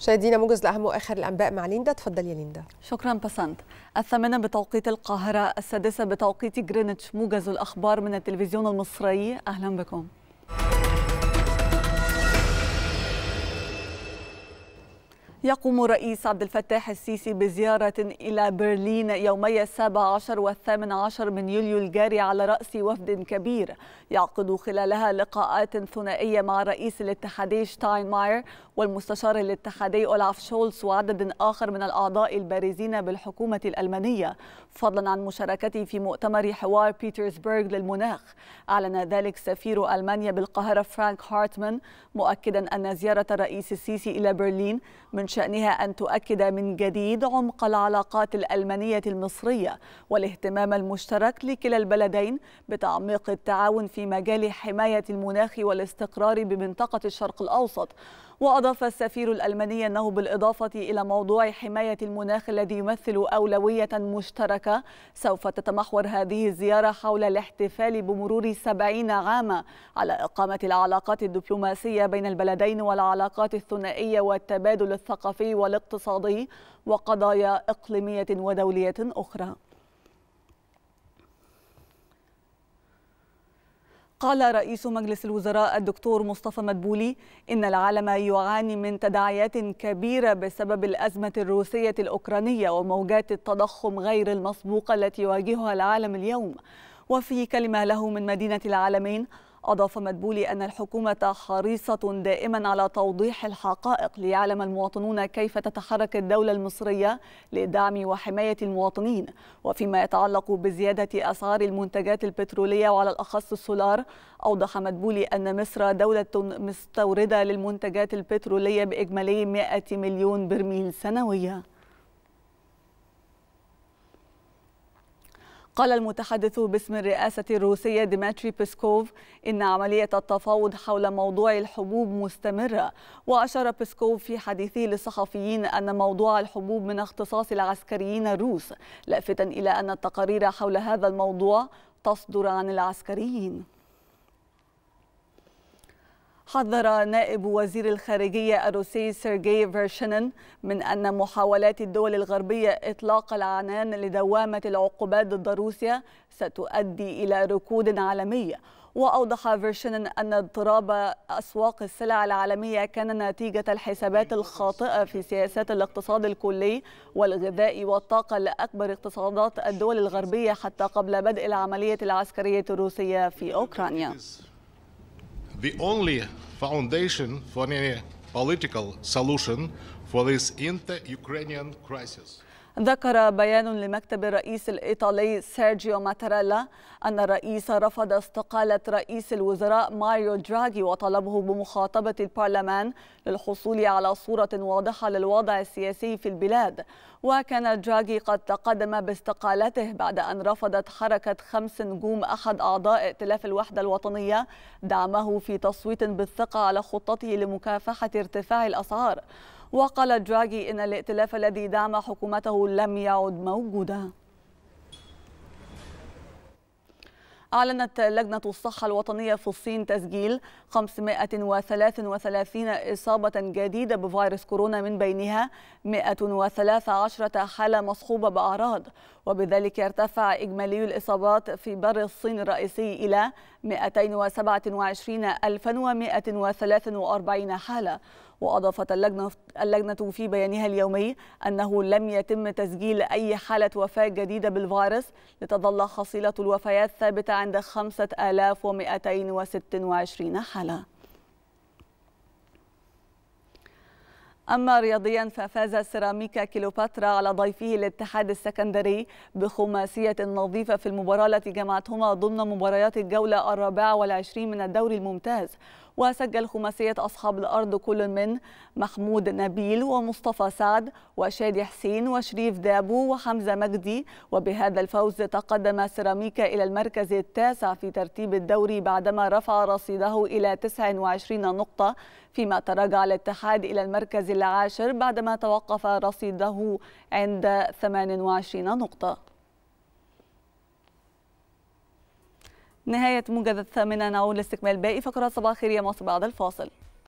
مشاهدينا موجز لاهم واخر الانباء مع ليندا تفضل يا ليندا شكرا بسنت الثامنه بتوقيت القاهره السادسه بتوقيت جرينتش موجز الاخبار من التلفزيون المصري اهلا بكم يقوم الرئيس عبد الفتاح السيسي بزيارة إلى برلين يومي السابع عشر والثامن عشر من يوليو الجاري على رأس وفد كبير يعقد خلالها لقاءات ثنائية مع رئيس الاتحادي شتاينماير والمستشار الاتحادي أولاف شولز وعدد آخر من الأعضاء البارزين بالحكومة الألمانية فضلا عن مشاركته في مؤتمر حوار بيترسبرغ للمناخ أعلن ذلك سفير ألمانيا بالقاهرة فرانك هارتمان مؤكدا أن زيارة الرئيس السيسي إلى برلين من شأنها أن تؤكد من جديد عمق العلاقات الألمانية المصرية والاهتمام المشترك لكلا البلدين بتعميق التعاون في مجال حماية المناخ والاستقرار بمنطقة الشرق الأوسط وأضاف السفير الألماني أنه بالإضافة إلى موضوع حماية المناخ الذي يمثل أولوية مشتركة سوف تتمحور هذه الزيارة حول الاحتفال بمرور سبعين عاما على إقامة العلاقات الدبلوماسية بين البلدين والعلاقات الثنائية والتبادل الثقافي الثقافي والاقتصادي وقضايا إقليمية ودولية أخرى قال رئيس مجلس الوزراء الدكتور مصطفى مدبولي إن العالم يعاني من تداعيات كبيرة بسبب الأزمة الروسية الأوكرانية وموجات التضخم غير المسبوقة التي يواجهها العالم اليوم وفي كلمة له من مدينة العالمين أضاف مدبولي أن الحكومة حريصة دائما على توضيح الحقائق ليعلم المواطنون كيف تتحرك الدولة المصرية لدعم وحماية المواطنين وفيما يتعلق بزيادة أسعار المنتجات البترولية وعلى الأخص السولار أوضح مدبولي أن مصر دولة مستوردة للمنتجات البترولية بإجمالي 100 مليون برميل سنويا قال المتحدث باسم الرئاسة الروسية ديمتري بيسكوف إن عملية التفاوض حول موضوع الحبوب مستمرة وأشار بيسكوف في حديثه للصحفيين أن موضوع الحبوب من اختصاص العسكريين الروس لافتا إلى أن التقارير حول هذا الموضوع تصدر عن العسكريين حذر نائب وزير الخارجية الروسي سيرجي فيرشينين من أن محاولات الدول الغربية إطلاق العنان لدوامة العقوبات ضد روسيا ستؤدي إلى ركود عالمي وأوضح فيرشينين أن اضطراب أسواق السلع العالمية كان نتيجة الحسابات الخاطئة في سياسات الاقتصاد الكلي والغذاء والطاقة لأكبر اقتصادات الدول الغربية حتى قبل بدء العملية العسكرية الروسية في أوكرانيا the only foundation for any political solution for this inter-Ukrainian crisis. ذكر بيان لمكتب الرئيس الإيطالي سيرجيو ماتاريلا أن الرئيس رفض استقالة رئيس الوزراء ماريو دراغي وطلبه بمخاطبة البرلمان للحصول على صورة واضحة للوضع السياسي في البلاد وكان دراغي قد تقدم باستقالته بعد أن رفضت حركة خمس نجوم أحد أعضاء ائتلاف الوحدة الوطنية دعمه في تصويت بالثقة على خطته لمكافحة ارتفاع الأسعار وقال دراغي إن الائتلاف الذي دعم حكومته لم يعد موجوداً أعلنت لجنة الصحة الوطنية في الصين تسجيل 533 إصابة جديدة بفيروس كورونا من بينها 113 حالة مصحوبة بأعراض وبذلك يرتفع إجمالي الإصابات في بر الصين الرئيسي إلى 227143 حالة وأضافت اللجنة, اللجنة في بيانها اليومي أنه لم يتم تسجيل أي حالة وفاة جديدة بالفيروس لتظل حصيلة الوفيات ثابتة عند 5226 حالة أما رياضيا ففاز سيراميكا كيلوباترا على ضيفه الاتحاد السكندري بخماسية نظيفة في المباراة التي جمعتهما ضمن مباريات الجولة الرابعة والعشرين من الدوري الممتاز وسجل خماسية أصحاب الأرض كل من محمود نبيل ومصطفى سعد وشادي حسين وشريف دابو وحمزة مجدي وبهذا الفوز تقدم سيراميكا إلى المركز التاسع في ترتيب الدوري بعدما رفع رصيده إلى 29 نقطة فيما تراجع الاتحاد إلى المركز العاشر بعدما توقف رصيده عند 28 نقطة نهاية موجز الثامنة نعود لاستكمال باقي فقرات صباح خير يا مصر بعد الفاصل